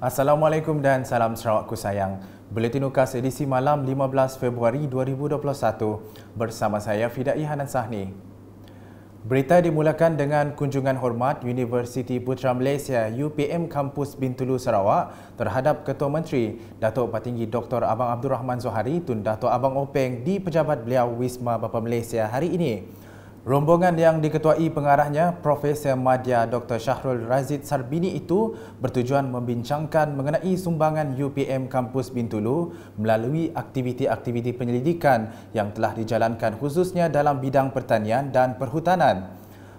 Assalamualaikum dan salam Sarawakku sayang. Buletin Ukas edisi malam 15 Februari 2021 bersama saya Fidai Hanan Sahni. Berita dimulakan dengan kunjungan hormat Universiti Putra Malaysia UPM Kampus Bintulu Sarawak terhadap Ketua Menteri Datuk Patinggi Dr. Abang Abdul Rahman Zohari Tun Datuk Abang Openg di Pejabat Beliau Wisma Bapa Malaysia hari ini. Rombongan yang diketuai pengarahnya Profesor Madya Dr. Syahrul Razid Sarbini itu bertujuan membincangkan mengenai sumbangan UPM Kampus Bintulu melalui aktiviti-aktiviti penyelidikan yang telah dijalankan khususnya dalam bidang pertanian dan perhutanan.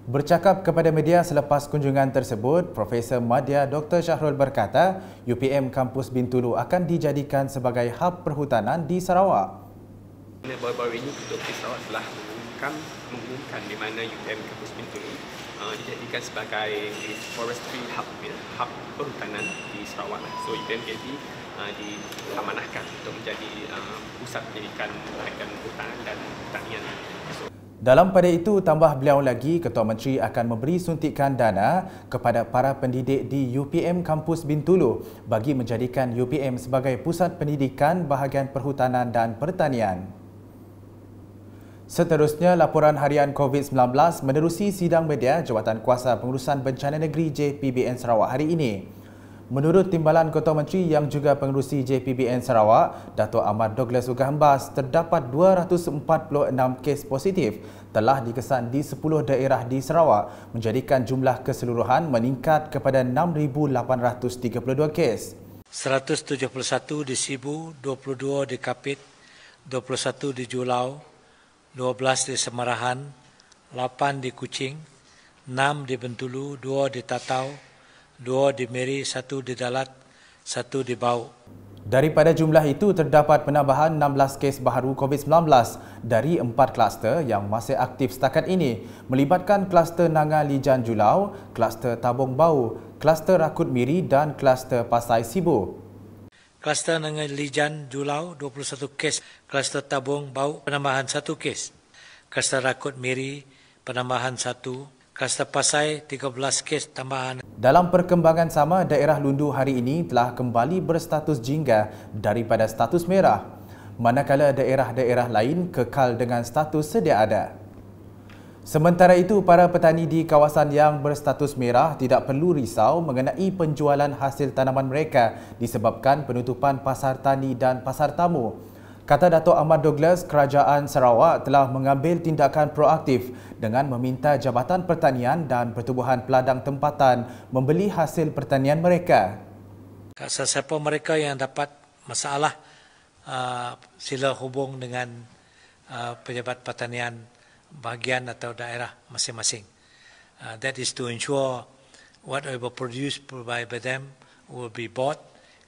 Bercakap kepada media selepas kunjungan tersebut, Profesor Madya Dr. Syahrul berkata UPM Kampus Bintulu akan dijadikan sebagai hub perhutanan di Sarawak. Baru-baru ini, Dr. Sarawak telah akan mengumumkan di mana UTM Kampus Pintu ini uh, dijadikan sebagai forestry hub ya, hub perhutanan di Sarawak. Lah. So UTM jadi uh, diamanahkan untuk menjadi uh, pusat pendidikan dan perhutanan dan pertanian. So, dalam pada itu, tambah beliau lagi, Ketua Menteri akan memberi suntikan dana kepada para pendidik di UPM Kampus Bintulu bagi menjadikan UPM sebagai pusat pendidikan bahagian perhutanan dan pertanian. Seterusnya, laporan harian COVID-19 menerusi sidang media Jawatan Kuasa Pengurusan Bencana Negeri JPBN Sarawak hari ini. Menurut Timbalan Ketua Menteri yang juga pengurusi JPBN Sarawak, Datuk Ahmad Douglas Ugahambas, terdapat 246 kes positif telah dikesan di 10 daerah di Sarawak menjadikan jumlah keseluruhan meningkat kepada 6,832 kes. 171 di Sibu, 22 di Kapit, 21 di Julau, 12 di Semarahan, 8 di Kuching, 6 di Bentulu, 2 di Tatau, 2 di Meri, 1 di Dalat, 1 di Bau. Daripada jumlah itu terdapat penambahan 16 kes baharu COVID-19 dari 4 kluster yang masih aktif setakat ini melibatkan kluster Nanga Lijan Julau, kluster Tabung Bau, kluster Rakut Miri dan kluster Pasai Sibu. Kluster Nengai Lijan, Julau, 21 kes. Kluster Tabung, Bau, penambahan 1 kes. Kluster Rakut, Miri, penambahan 1 Kluster Pasai 13 kes tambahan. Dalam perkembangan sama, daerah Lundu hari ini telah kembali berstatus jingga daripada status merah, manakala daerah-daerah lain kekal dengan status sedia ada. Sementara itu, para petani di kawasan yang berstatus merah tidak perlu risau mengenai penjualan hasil tanaman mereka disebabkan penutupan pasar tani dan pasar tamu. Kata Dato' Ahmad Douglas, Kerajaan Sarawak telah mengambil tindakan proaktif dengan meminta Jabatan Pertanian dan Pertubuhan Peladang Tempatan membeli hasil pertanian mereka. Sesiapa mereka yang dapat masalah, uh, sila hubung dengan uh, Pejabat Pertanian Sarawak bahagian atau daerah masing-masing. Uh, that is to ensure what will be produced provided by them will be bought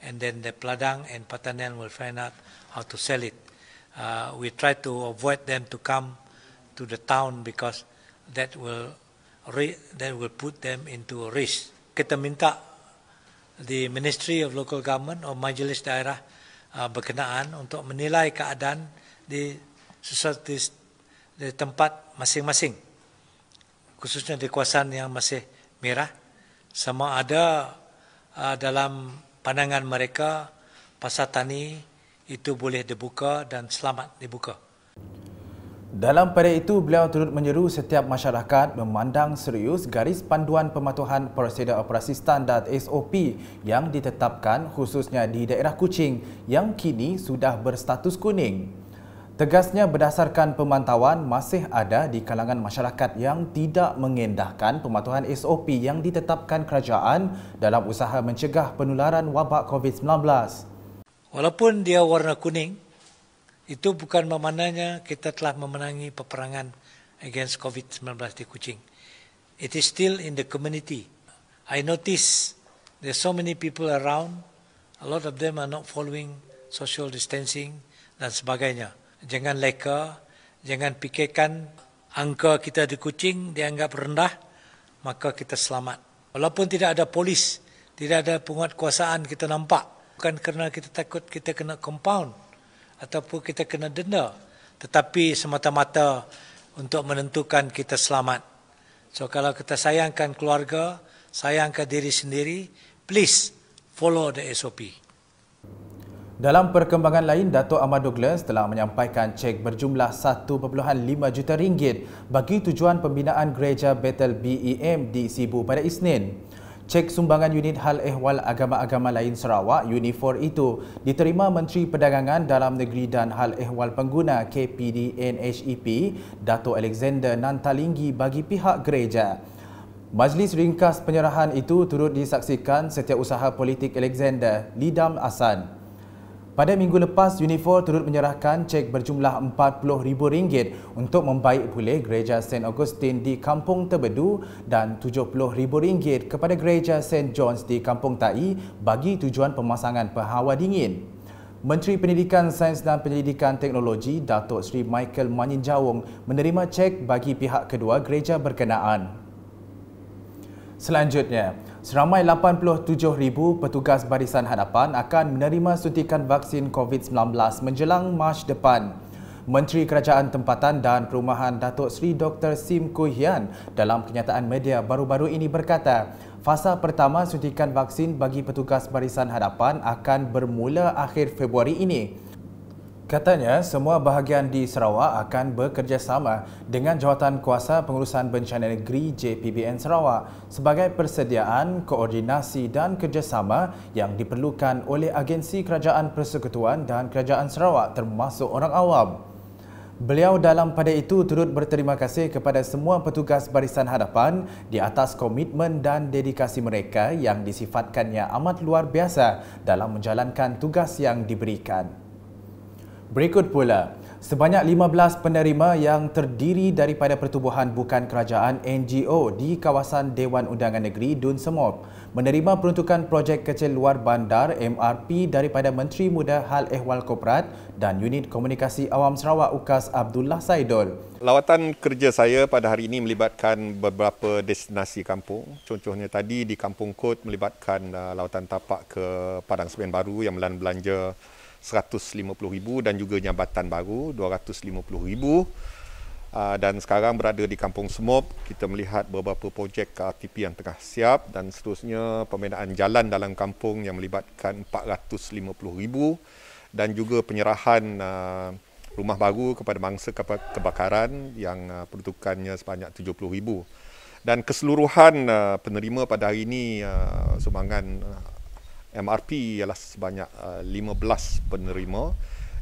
and then the Pladang and Patanen will find out how to sell it. Uh, we try to avoid them to come to the town because that will re that will put them into a risk. Kita minta the Ministry of Local Government or Majlis Daerah uh, berkenaan untuk menilai keadaan di sesuatu di tempat masing-masing. Khususnya di kawasan yang masih merah. Sama ada uh, dalam pandangan mereka pasar tani itu boleh dibuka dan selamat dibuka. Dalam pada itu, beliau turut menyeru setiap masyarakat memandang serius garis panduan pematuhan prosedur operasi standar SOP yang ditetapkan khususnya di daerah Kuching yang kini sudah berstatus kuning. Tegasnya berdasarkan pemantauan, masih ada di kalangan masyarakat yang tidak mengendahkan pematuhan SOP yang ditetapkan kerajaan dalam usaha mencegah penularan wabak COVID-19. Walaupun dia warna kuning, itu bukan memandangnya kita telah memenangi peperangan against COVID-19 di Kuching. It is still in the community. I notice there so many people around. A lot of them are not following social distancing dan sebagainya jangan leka, jangan fikirkan angka kita di Kuching dianggap rendah, maka kita selamat. Walaupun tidak ada polis, tidak ada penguatkuasaan kita nampak, bukan kerana kita takut kita kena compound ataupun kita kena denda, tetapi semata-mata untuk menentukan kita selamat. So kalau kita sayangkan keluarga, sayangkan diri sendiri, please follow the SOP. Dalam perkembangan lain, Dato' Ahmad Douglas telah menyampaikan cek berjumlah 1.5 juta ringgit bagi tujuan pembinaan gereja Battle BEM di Sibu pada Isnin. Cek sumbangan unit hal ehwal agama-agama lain Sarawak, Unifor itu, diterima Menteri Perdagangan Dalam Negeri dan Hal Ehwal Pengguna KPD NHEP, Dato' Alexander Nantalinggi bagi pihak gereja. Majlis ringkas penyerahan itu turut disaksikan setiap usaha politik Alexander, Lidam Asan. Pada minggu lepas, Unifor turut menyerahkan cek berjumlah RM40,000 untuk membaik pulih Gereja St. Augustine di Kampung Tebedu dan RM70,000 kepada Gereja St. John's di Kampung Tai bagi tujuan pemasangan pehawa dingin. Menteri Pendidikan Sains dan Penyelidikan Teknologi Datuk Sri Michael Maninjawong menerima cek bagi pihak kedua gereja berkenaan. Selanjutnya, seramai 87,000 petugas barisan hadapan akan menerima suntikan vaksin COVID-19 menjelang Mac depan. Menteri Kerajaan Tempatan dan Perumahan Datuk Seri Dr. Sim Kui Hian dalam kenyataan media baru-baru ini berkata, fasa pertama suntikan vaksin bagi petugas barisan hadapan akan bermula akhir Februari ini. Katanya semua bahagian di Sarawak akan bekerjasama dengan Jawatan Kuasa Pengurusan Bencana Negeri JPBN Sarawak sebagai persediaan, koordinasi dan kerjasama yang diperlukan oleh agensi kerajaan persekutuan dan kerajaan Sarawak termasuk orang awam. Beliau dalam pada itu turut berterima kasih kepada semua petugas barisan hadapan di atas komitmen dan dedikasi mereka yang disifatkannya amat luar biasa dalam menjalankan tugas yang diberikan. Berikut pula, sebanyak 15 penerima yang terdiri daripada pertubuhan bukan kerajaan NGO di kawasan Dewan Undangan Negeri Dun Semop menerima peruntukan projek kecil luar bandar MRP daripada Menteri Muda Hal Ehwal Koperat dan Unit Komunikasi Awam Sarawak UKAS Abdullah Saidul. Lawatan kerja saya pada hari ini melibatkan beberapa destinasi kampung. Contohnya tadi di Kampung Kot melibatkan uh, lawatan tapak ke Padang Semen Baru yang melan belanja 150,000 dan juga jambatan baru 250,000 ah, dan sekarang berada di Kampung Semop kita melihat beberapa projek KRTP yang tengah siap dan seterusnya pembinaan jalan dalam kampung yang melibatkan 450,000 dan juga penyerahan ah, rumah baru kepada mangsa kebakaran yang ah, peruntukannya sebanyak 70,000 dan keseluruhan penerima pada hari ini sumbangan MRP ialah sebanyak uh, 15 penerima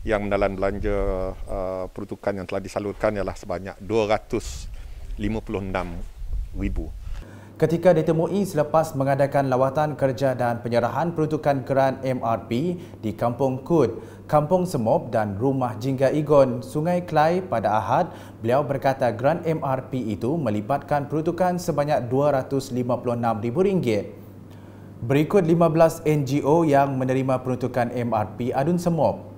yang menalan belanja uh, peruntukan yang telah disalurkan ialah sebanyak 256 ribu. Ketika ditemui selepas mengadakan lawatan kerja dan penyerahan peruntukan geran MRP di Kampung Kud, Kampung Semop dan Rumah Jingga Igon, Sungai Klai pada Ahad, beliau berkata geran MRP itu melibatkan peruntukan sebanyak RM256,000. Berikut 15 NGO yang menerima peruntukan MRP Adun Semop.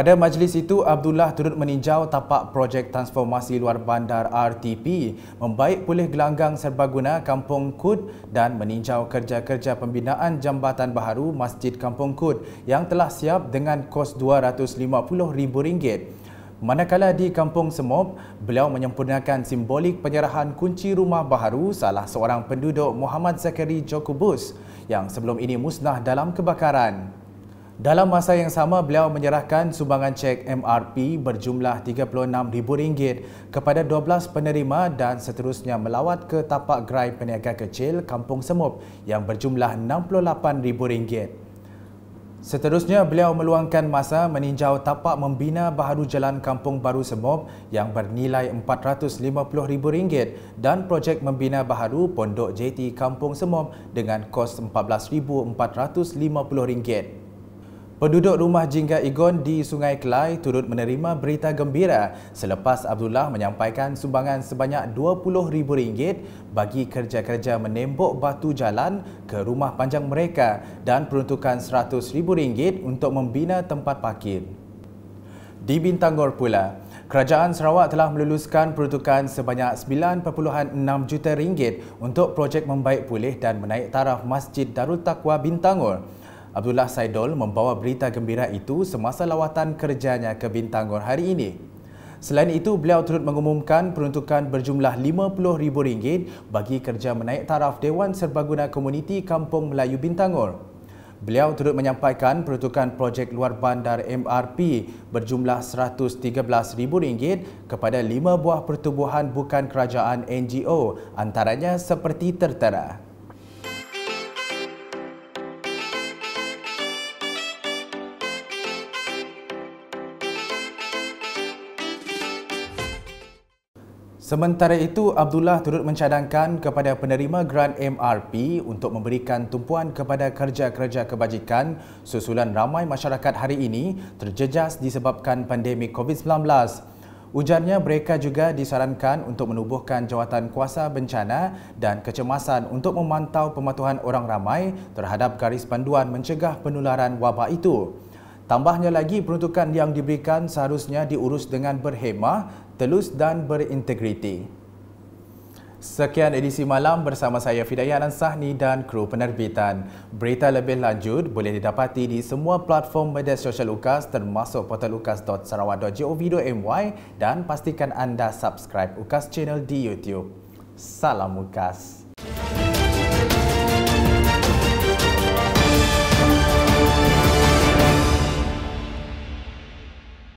Pada majlis itu, Abdullah turut meninjau tapak projek transformasi luar bandar RTP, membaik pulih gelanggang serbaguna Kampung Kud dan meninjau kerja-kerja pembinaan jambatan baharu Masjid Kampung Kud yang telah siap dengan kos RM250,000. Manakala di Kampung Semop, beliau menyempurnakan simbolik penyerahan kunci rumah baharu salah seorang penduduk Muhammad Zakari Jokubus yang sebelum ini musnah dalam kebakaran. Dalam masa yang sama, beliau menyerahkan sumbangan cek MRP berjumlah RM36,000 kepada 12 penerima dan seterusnya melawat ke tapak gerai peniaga kecil Kampung Semup yang berjumlah RM68,000. Seterusnya, beliau meluangkan masa meninjau tapak membina baharu jalan Kampung Baru Semup yang bernilai RM450,000 dan projek membina baharu Pondok JT Kampung Semup dengan kos RM14,450. Penduduk rumah jingga Igon di Sungai Kelai turut menerima berita gembira selepas Abdullah menyampaikan sumbangan sebanyak RM20,000 bagi kerja-kerja menembok batu jalan ke rumah panjang mereka dan peruntukan RM100,000 untuk membina tempat parkir. Di Bintangor pula, Kerajaan Sarawak telah meluluskan peruntukan sebanyak 9.6 juta ringgit untuk projek membaik pulih dan menaik taraf Masjid Darul Takwa Bintangor. Abdullah Saidol membawa berita gembira itu semasa lawatan kerjanya ke Bintangor hari ini. Selain itu, beliau turut mengumumkan peruntukan berjumlah RM50,000 bagi kerja menaik taraf Dewan Serbaguna Komuniti Kampung Melayu Bintangor. Beliau turut menyampaikan peruntukan projek luar bandar MRP berjumlah RM113,000 kepada lima buah pertubuhan bukan kerajaan NGO antaranya seperti tertera. Sementara itu, Abdullah turut mencadangkan kepada penerima grant MRP untuk memberikan tumpuan kepada kerja-kerja kebajikan susulan ramai masyarakat hari ini terjejas disebabkan pandemik COVID-19. Ujarnya, mereka juga disarankan untuk menubuhkan jawatan kuasa bencana dan kecemasan untuk memantau pematuhan orang ramai terhadap garis panduan mencegah penularan wabak itu. Tambahnya lagi, peruntukan yang diberikan seharusnya diurus dengan berhemah telus dan berintegriti. Sekian edisi malam bersama saya Fidayat Ansahni dan kru penerbitan. Berita lebih lanjut boleh didapati di semua platform media sosial UKAS termasuk portal ukas.sarawak.gov.my dan pastikan anda subscribe UKAS channel di YouTube. Salam UKAS!